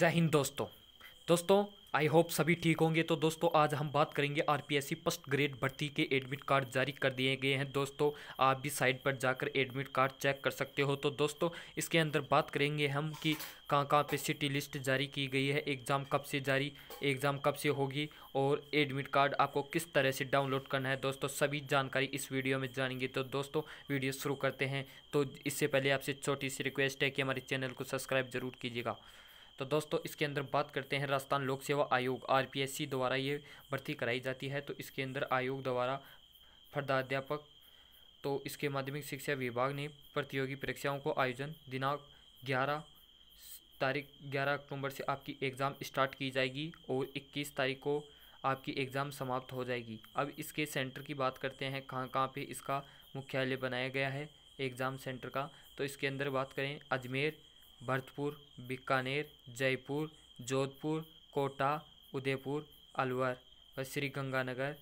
जय हिंद दोस्तों दोस्तों आई होप सभी ठीक होंगे तो दोस्तों आज हम बात करेंगे आरपीएससी फर्स्ट ग्रेड भर्ती के एडमिट कार्ड जारी कर दिए गए हैं दोस्तों आप भी साइट पर जाकर एडमिट कार्ड चेक कर सकते हो तो दोस्तों इसके अंदर बात करेंगे हम कि कहाँ कहाँ पे सिटी लिस्ट जारी की गई है एग्ज़ाम कब से जारी एग्ज़ाम कब से होगी और एडमिट कार्ड आपको किस तरह से डाउनलोड करना है दोस्तों सभी जानकारी इस वीडियो में जानेंगे तो दोस्तों वीडियो शुरू करते हैं तो इससे पहले आपसे छोटी सी रिक्वेस्ट है कि हमारे चैनल को सब्सक्राइब ज़रूर कीजिएगा तो दोस्तों इसके अंदर बात करते हैं राजस्थान लोक सेवा आयोग आर द्वारा ये भर्ती कराई जाती है तो इसके अंदर आयोग द्वारा फर्दाध्यापक तो इसके माध्यमिक शिक्षा विभाग ने प्रतियोगी परीक्षाओं को आयोजन दिनांक ग्यारह तारीख ग्यारह अक्टूबर से आपकी एग्ज़ाम स्टार्ट की जाएगी और इक्कीस तारीख को आपकी एग्ज़ाम समाप्त हो जाएगी अब इसके सेंटर की बात करते हैं कहाँ कहाँ पे इसका मुख्यालय बनाया गया है एग्ज़ाम सेंटर का तो इसके अंदर बात करें अजमेर भरतपुर बीकानेर जयपुर जोधपुर कोटा उदयपुर अलवर व श्री गंगानगर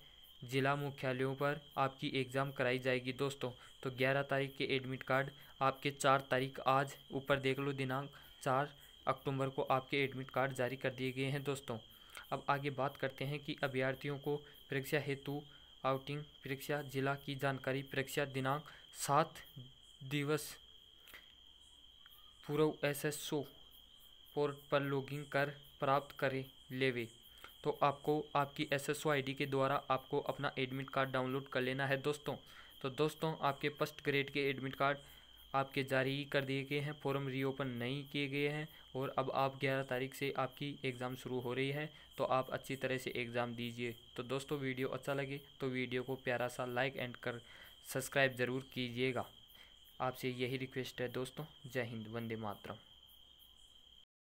ज़िला मुख्यालयों पर आपकी एग्ज़ाम कराई जाएगी दोस्तों तो 11 तारीख के एडमिट कार्ड आपके 4 तारीख आज ऊपर देख लो दिनांक 4 अक्टूबर को आपके एडमिट कार्ड जारी कर दिए गए हैं दोस्तों अब आगे बात करते हैं कि अभ्यर्थियों को परीक्षा हेतु आउटिंग परीक्षा जिला की जानकारी परीक्षा दिनांक सात दिवस पूर्व एस एस ओ पोर्ट पर लॉगिंग कर प्राप्त करें लेवे तो आपको आपकी एस एस के द्वारा आपको अपना एडमिट कार्ड डाउनलोड कर लेना है दोस्तों तो दोस्तों आपके फर्स्ट ग्रेड के एडमिट कार्ड आपके जारी कर दिए गए हैं फॉर्म रीओपन नहीं किए गए हैं और अब आप 11 तारीख से आपकी एग्ज़ाम शुरू हो रही है तो आप अच्छी तरह से एग्ज़ाम दीजिए तो दोस्तों वीडियो अच्छा लगे तो वीडियो को प्यारा सा लाइक एंड कर सब्सक्राइब ज़रूर कीजिएगा आपसे यही रिक्वेस्ट है दोस्तों जय हिंद वंदे मातरम